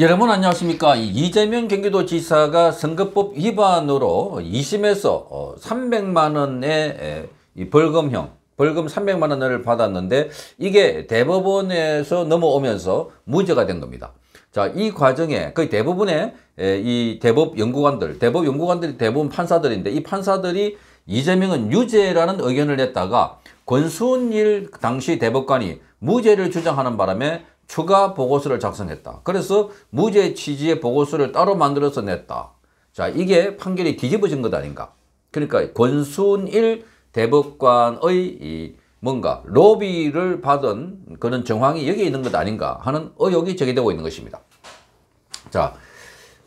여러분 안녕하십니까 이재명 경기도지사가 선거법 위반으로 2심에서 300만원의 어, 벌금형 벌금 300만원을 받았는데 이게 대법원에서 넘어오면서 무죄가 된 겁니다 자, 이 과정에 거의 대부분의 이 대법 연구관들, 대법 연구관들이 대부분 판사들인데 이 판사들이 이재명은 유죄라는 의견을 냈다가 권순일 당시 대법관이 무죄를 주장하는 바람에 추가 보고서를 작성했다. 그래서 무죄 취지의 보고서를 따로 만들어서 냈다. 자, 이게 판결이 뒤집어진 것 아닌가. 그러니까 권순일 대법관의 이 뭔가 로비를 받은 그런 정황이 여기 에 있는 것 아닌가 하는 의혹이 제기되고 있는 것입니다. 자,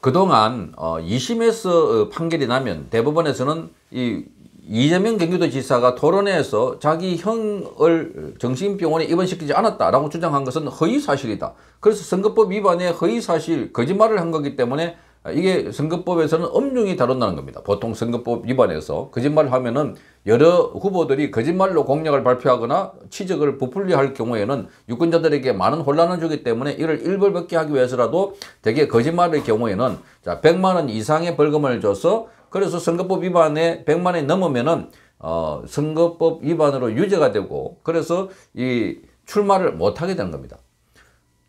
그동안 어, 2심에서 어, 판결이 나면 대법원에서는 이 이재명 경기도지사가 토론회에서 자기 형을 정신병원에 입원시키지 않았다라고 주장한 것은 허위사실이다. 그래서 선거법 위반에 허위사실, 거짓말을 한 거기 때문에 이게 선거법에서는 엄중히 다룬다는 겁니다. 보통 선거법 위반에서 거짓말을 하면은 여러 후보들이 거짓말로 공약을 발표하거나 취적을 부풀리할 경우에는 유권자들에게 많은 혼란을 주기 때문에 이를 일벌 벗기 하기 위해서라도 대개 거짓말의 경우에는 자 100만 원 이상의 벌금을 줘서 그래서 선거법 위반에 100만 원이 넘으면은 어, 선거법 위반으로 유죄가 되고 그래서 이 출마를 못하게 되는 겁니다.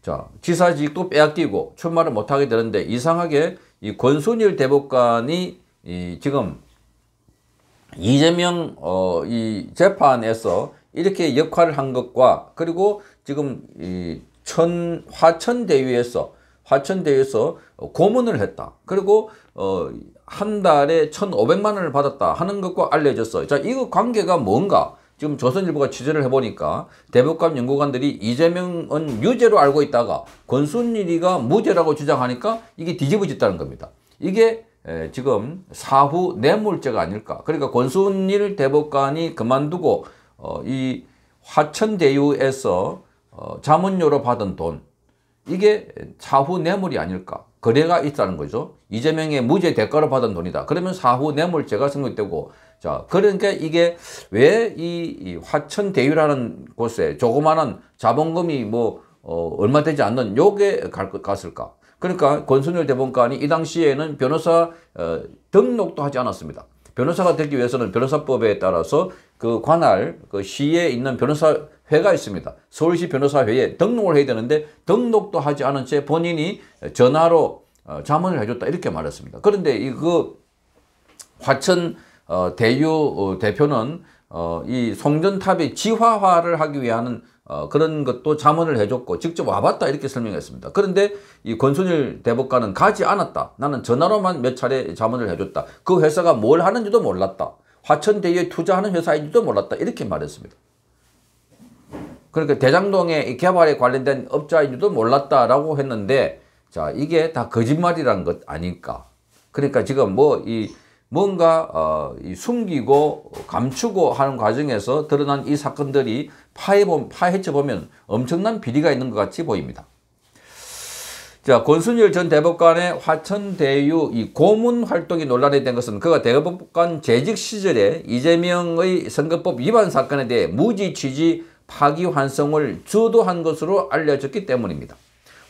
자, 지사직도 빼앗기고 출마를 못하게 되는데 이상하게 이 권순일 대법관이 이 지금 이재명 어, 이 재판에서 이렇게 역할을 한 것과 그리고 지금 이 천, 화천대유에서 화천대유에서 고문을 했다. 그리고 어, 한 달에 1,500만 원을 받았다 하는 것과 알려졌어. 자, 이거 관계가 뭔가? 지금 조선일보가 취재를 해보니까 대법관 연구관들이 이재명은 유죄로 알고 있다가 권순일이가 무죄라고 주장하니까 이게 뒤집어졌다는 겁니다. 이게 지금 사후 뇌물죄가 아닐까. 그러니까 권순일 대법관이 그만두고 어, 이 화천대유에서 어, 자문료로 받은 돈 이게 사후 뇌물이 아닐까. 거래가 있다는 거죠. 이재명의 무죄 대가로 받은 돈이다. 그러면 사후 뇌물죄가 성립되고 자 그러니까 이게 왜 이 화천대유라는 곳에 조그마한 자본금이 뭐 어, 얼마 되지 않는 요게 갈, 갔을까. 그러니까 권순열 대법관이 이 당시에는 변호사 어, 등록도 하지 않았습니다. 변호사가 되기 위해서는 변호사법에 따라서 그 관할 그 시에 있는 변호사 회가 있습니다. 서울시 변호사회에 등록을 해야 되는데 등록도 하지 않은 채 본인이 전화로 어, 자문을 해줬다 이렇게 말했습니다. 그런데 이 그 화천 어, 대유 어, 대표는 이 송전탑의 지화화를 하기 위한 그런 것도 자문을 해줬고 직접 와봤다 이렇게 설명했습니다. 그런데 이 권순일 대법관은 가지 않았다. 나는 전화로만 몇 차례 자문을 해줬다. 그 회사가 뭘 하는지도 몰랐다. 화천대유에 투자하는 회사인지도 몰랐다. 이렇게 말했습니다. 그러니까 대장동의 개발에 관련된 업자인지도 몰랐다라고 했는데 자 이게 다 거짓말이란 것 아닐까 그러니까 지금 뭐 이 뭔가 어, 이 숨기고 감추고 하는 과정에서 드러난 이 사건들이 파헤 파헤쳐 보면 엄청난 비리가 있는 것 같이 보입니다. 자, 권순열 전 대법관의 화천대유 이 고문 활동이 논란이 된 것은 그가 대법관 재직 시절에 이재명의 선거법 위반 사건에 대해 무지 취지 파기환송을 주도한 것으로 알려졌기 때문입니다.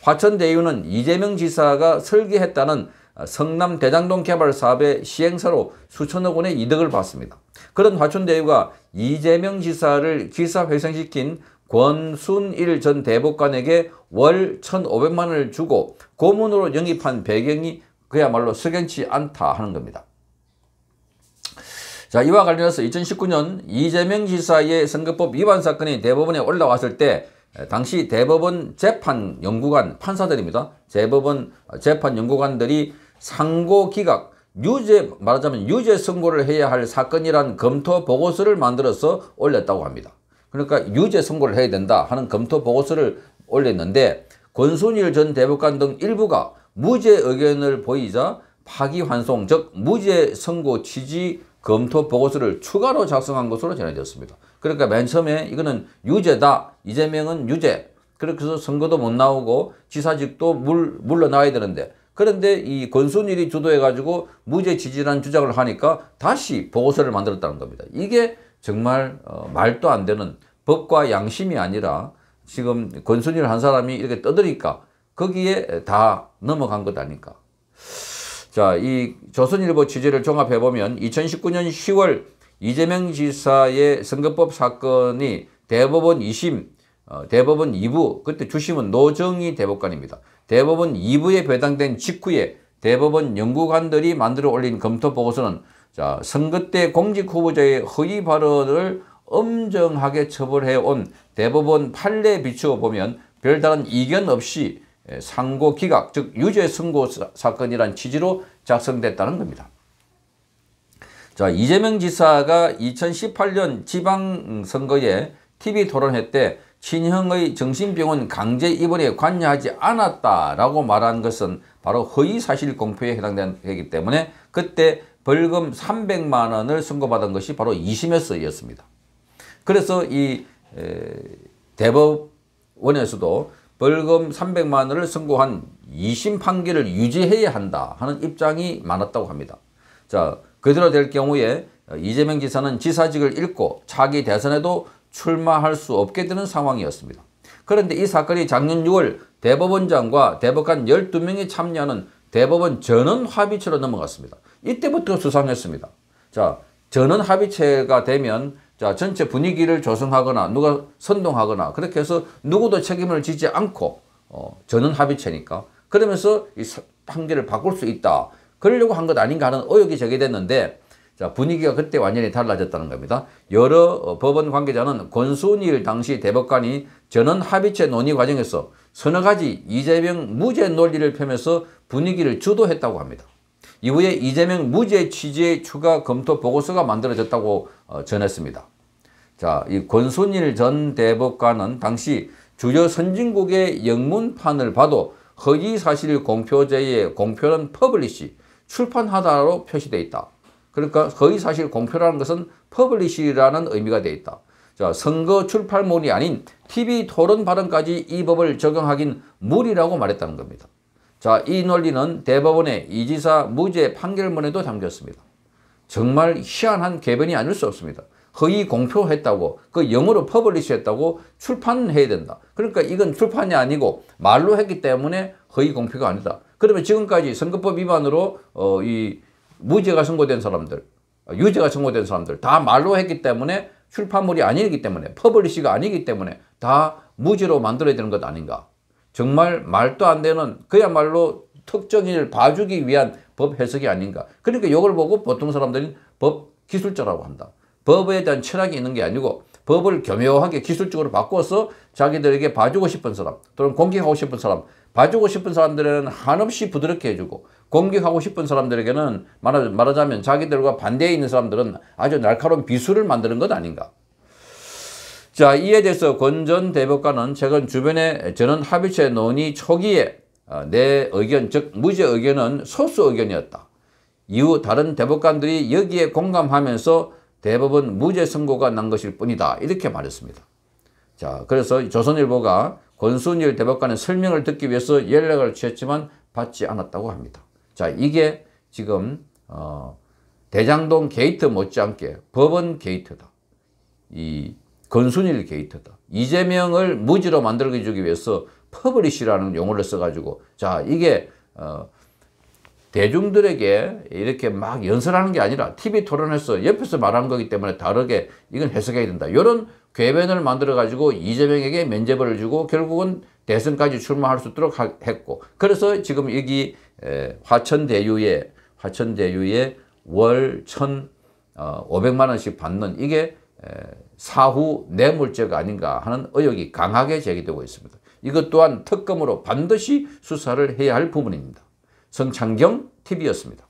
화천대유는 이재명 지사가 설계했다는 성남 대장동 개발 사업의 시행사로 수천억 원의 이득을 봤습니다. 그런 화천대유가 이재명 지사를 기사회생시킨 권순일 전 대법관에게 월 1,500만 원을 주고 고문으로 영입한 배경이 그야말로 석연치 않다 하는 겁니다. 자, 이와 관련해서 2019년 이재명 지사의 선거법 위반 사건이 대법원에 올라왔을 때 당시 대법원 재판 연구관 판사들입니다. 대법원 어, 재판 연구관들이 상고 기각, 유죄 말하자면 유죄 선고를 해야 할 사건이란 검토 보고서를 만들어서 올렸다고 합니다. 그러니까 유죄 선고를 해야 된다 하는 검토 보고서를 올렸는데 권순일 전 대법관 등 일부가 무죄 의견을 보이자 파기환송 즉 무죄 선고 취지 검토 보고서를 추가로 작성한 것으로 전해졌습니다. 그러니까 맨 처음에 이거는 유죄다. 이재명은 유죄. 그렇게 해서 선거도 못 나오고 지사직도 물, 물러나야 되는데 그런데 이 권순일이 주도해가지고 무죄 지지라는 주장을 하니까 다시 보고서를 만들었다는 겁니다. 이게 정말 어, 말도 안 되는 법과 양심이 아니라 지금 권순일 한 사람이 이렇게 떠드니까 거기에 다 넘어간 것 아닐까. 자, 이 조선일보 취재를 종합해보면 2019년 10월 이재명 지사의 선거법 사건이 대법원 2심, 어, 대법원 2부, 그때 주심은 노정희 대법관입니다. 대법원 2부에 배당된 직후에 대법원 연구관들이 만들어 올린 검토 보고서는 자, 선거 때 공직 후보자의 허위 발언을 엄정하게 처벌해온 대법원 판례에 비추어 보면 별다른 이견 없이 예, 상고 기각, 즉 유죄 선고 사건이란 취지로 작성됐다는 겁니다. 자, 이재명 지사가 2018년 지방선거에 TV 토론회 때 친형의 정신병원 강제 입원에 관여하지 않았다라고 말한 것은 바로 허위사실 공표에 해당되기 때문에 그때 벌금 300만 원을 선고받은 것이 바로 2심에서였습니다. 그래서 이 대법원에서도 벌금 300만 원을 선고한 2심 판결을 유지해야 한다 하는 입장이 많았다고 합니다. 자, 그대로 될 경우에 이재명 지사는 지사직을 잃고 차기 대선에도 출마할 수 없게 되는 상황이었습니다. 그런데 이 사건이 작년 6월 대법원장과 대법관 12명이 참여하는 대법원 전원 합의체로 넘어갔습니다. 이때부터 수상했습니다. 자, 전원 합의체가 되면 자, 전체 분위기를 조성하거나 누가 선동하거나 그렇게 해서 누구도 책임을 지지 않고 어, 저는 합의체니까 그러면서 이 판결을 바꿀 수 있다. 그러려고 한 것 아닌가 하는 의혹이 제기됐는데 자, 분위기가 그때 완전히 달라졌다는 겁니다. 여러 어, 법원 관계자는 권순일 당시 대법관이 전원 합의체 논의 과정에서 서너 가지 이재명 무죄 논리를 펴면서 분위기를 주도했다고 합니다. 이후에 이재명 무죄 취지의 추가 검토 보고서가 만들어졌다고 어, 전했습니다. 자, 이 권순일 전 대법관은 당시 주요 선진국의 영문판을 봐도 허위사실 공표제의 공표는 퍼블리시, 출판하다로 표시되어 있다. 그러니까 허위사실 공표라는 것은 퍼블리시라는 의미가 되어 있다. 자, 선거 출판물이 아닌 TV 토론 발언까지 이 법을 적용하긴 무리라고 말했다는 겁니다. 자, 이 논리는 대법원의 이지사 무죄 판결문에도 담겼습니다. 정말 희한한 개변이 아닐 수 없습니다. 허위 공표했다고 그 영어로 퍼블리시했다고 출판해야 된다. 그러니까 이건 출판이 아니고 말로 했기 때문에 허위 공표가 아니다. 그러면 지금까지 선거법 위반으로 어, 이 무죄가 선고된 사람들, 유죄가 선고된 사람들 다 말로 했기 때문에 출판물이 아니기 때문에 퍼블리시가 아니기 때문에 다 무죄로 만들어야 되는 것 아닌가. 정말 말도 안 되는 그야말로 특정인을 봐주기 위한 법 해석이 아닌가. 그러니까 이걸 보고 보통 사람들은 법 기술자라고 한다. 법에 대한 철학이 있는 게 아니고 법을 교묘하게 기술적으로 바꿔서 자기들에게 봐주고 싶은 사람 또는 공격하고 싶은 사람 봐주고 싶은 사람들에는 한없이 부드럽게 해주고 공격하고 싶은 사람들에게는 말하자면 자기들과 반대에 있는 사람들은 아주 날카로운 비수를 만드는 것 아닌가 자 이에 대해서 권전 대법관은 최근 주변에 저는 합의체 논의 초기에 어, 내 의견 즉 무죄 의견은 소수 의견이었다. 이후 다른 대법관들이 여기에 공감하면서 대법원 무죄 선고가 난 것일 뿐이다. 이렇게 말했습니다. 자 그래서 조선일보가 권순일 대법관의 설명을 듣기 위해서 연락을 취했지만 받지 않았다고 합니다. 자 이게 지금 어, 대장동 게이트 못지않게 법원 게이트다. 이 건순일 게이트다. 이재명을 무지로 만들어주기 위해서 퍼블리시라는 용어를 써가지고 자 이게 어, 대중들에게 이렇게 막 연설하는 게 아니라 TV 토론에서 옆에서 말한 거기 때문에 다르게 이건 해석해야 된다. 이런 궤변을 만들어가지고 이재명에게 면제벌을 주고 결국은 대선까지 출마할 수 있도록 하, 했고 그래서 지금 여기 에, 화천대유의 화천대유의 월천 500만 어, 원씩 받는 이게 에, 사후 뇌물죄가 아닌가 하는 의혹이 강하게 제기되고 있습니다. 이것 또한 특검으로 반드시 수사를 해야 할 부분입니다. 성창경 TV였습니다.